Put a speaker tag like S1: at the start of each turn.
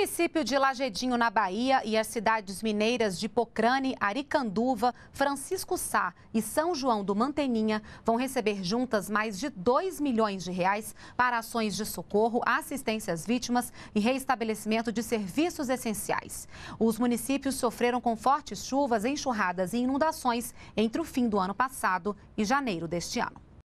S1: município de Lajedinho, na Bahia, e as cidades mineiras de Pocrane, Aricanduva, Francisco Sá e São João do Manteninha vão receber juntas mais de 2 milhões de reais para ações de socorro, assistência às vítimas e reestabelecimento de serviços essenciais. Os municípios sofreram com fortes chuvas, enxurradas e inundações entre o fim do ano passado e janeiro deste ano.